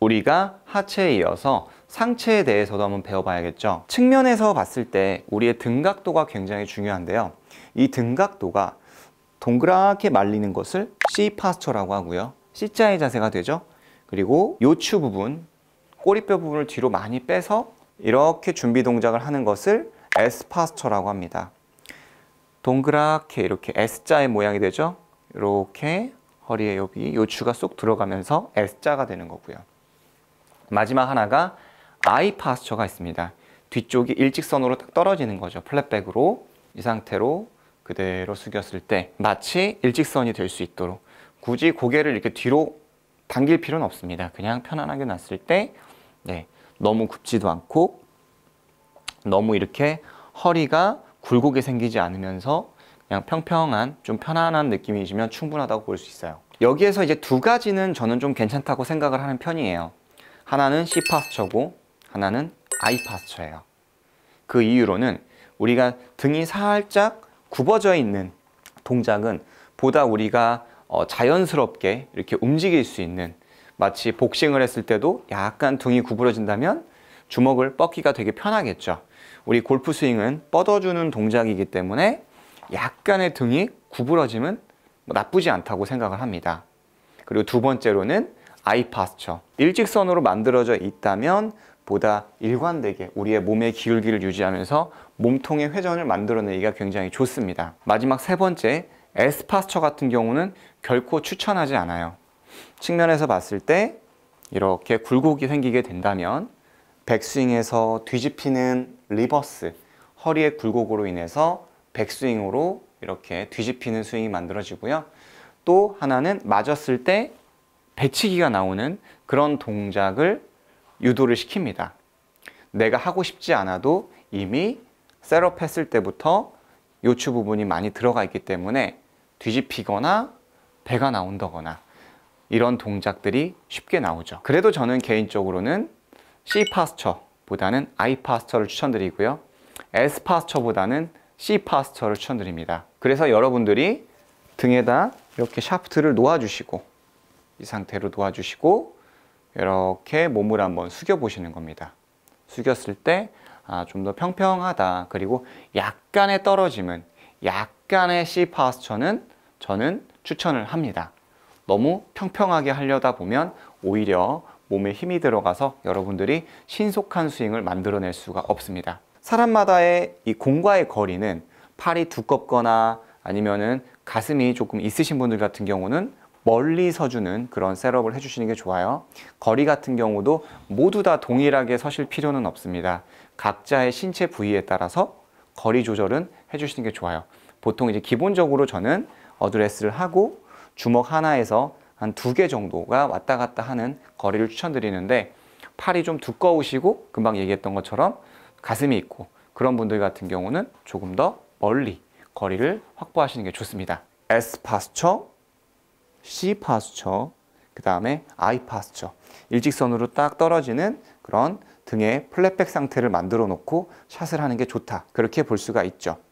우리가 하체에 이어서 상체에 대해서도 한번 배워봐야겠죠 측면에서 봤을 때 우리의 등각도가 굉장히 중요한데요 이 등각도가 동그랗게 말리는 것을 C 파스처라고 하고요 C자의 자세가 되죠 그리고 요추 부분 꼬리뼈 부분을 뒤로 많이 빼서 이렇게 준비 동작을 하는 것을 S 파스처라고 합니다 동그랗게 이렇게 S자의 모양이 되죠 이렇게 허리에 여기 요추가 쏙 들어가면서 S자가 되는 거고요 마지막 하나가 아이 파스처가 있습니다. 뒤쪽이 일직선으로 딱 떨어지는 거죠. 플랫백으로 이 상태로 그대로 숙였을 때 마치 일직선이 될 수 있도록 굳이 고개를 이렇게 뒤로 당길 필요는 없습니다. 그냥 편안하게 놨을 때 네, 너무 굽지도 않고 너무 이렇게 허리가 굴곡이 생기지 않으면서 그냥 평평한 좀 편안한 느낌이지만 충분하다고 볼 수 있어요. 여기에서 이제 두 가지는 저는 좀 괜찮다고 생각을 하는 편이에요. 하나는 C 파스처고 하나는 I 파스처예요. 그 이유로는 우리가 등이 살짝 굽어져 있는 동작은 보다 우리가 어, 자연스럽게 이렇게 움직일 수 있는 마치 복싱을 했을 때도 약간 등이 구부러진다면 주먹을 뻗기가 되게 편하겠죠. 우리 골프 스윙은 뻗어주는 동작이기 때문에 약간의 등이 구부러짐은 나쁘지 않다고 생각을 합니다. 그리고 두 번째로는 아이 파스처 일직선으로 만들어져 있다면 보다 일관되게 우리의 몸의 기울기를 유지하면서 몸통의 회전을 만들어내기가 굉장히 좋습니다. 마지막 세 번째 S 파스처 같은 경우는 결코 추천하지 않아요. 측면에서 봤을 때 이렇게 굴곡이 생기게 된다면 백스윙에서 뒤집히는 리버스 허리의 굴곡으로 인해서 백스윙으로 이렇게 뒤집히는 스윙이 만들어지고요. 또 하나는 맞았을 때 배치기가 나오는 그런 동작을 유도를 시킵니다. 내가 하고 싶지 않아도 이미 셋업 했을 때부터 요추 부분이 많이 들어가 있기 때문에 뒤집히거나 배가 나온다거나 이런 동작들이 쉽게 나오죠. 그래도 저는 개인적으로는 C 파스처보다는 I 파스처를 추천드리고요. S 파스처보다는 C 파스처를 추천드립니다. 그래서 여러분들이 등에다 이렇게 샤프트를 놓아주시고 이 상태로 놓아주시고 이렇게 몸을 한번 숙여 보시는 겁니다. 숙였을 때 좀더 아, 평평하다. 그리고 약간의 떨어짐은 약간의 C 파스처는 저는 추천을 합니다. 너무 평평하게 하려다 보면 오히려 몸에 힘이 들어가서 여러분들이 신속한 스윙을 만들어낼 수가 없습니다. 사람마다의 이 공과의 거리는 팔이 두껍거나 아니면은 가슴이 조금 있으신 분들 같은 경우는 멀리 서주는 그런 셋업을 해주시는 게 좋아요. 거리 같은 경우도 모두 다 동일하게 서실 필요는 없습니다. 각자의 신체 부위에 따라서 거리 조절은 해주시는 게 좋아요. 보통 이제 기본적으로 저는 어드레스를 하고 주먹 하나에서 한 두 개 정도가 왔다 갔다 하는 거리를 추천드리는데 팔이 좀 두꺼우시고 금방 얘기했던 것처럼 가슴이 있고 그런 분들 같은 경우는 조금 더 멀리 거리를 확보하시는 게 좋습니다. 에스 파스처, C 파스처, 그 다음에 I 파스처. 일직선으로 딱 떨어지는 그런 등의 플랫백 상태를 만들어 놓고 샷을 하는 게 좋다. 그렇게 볼 수가 있죠.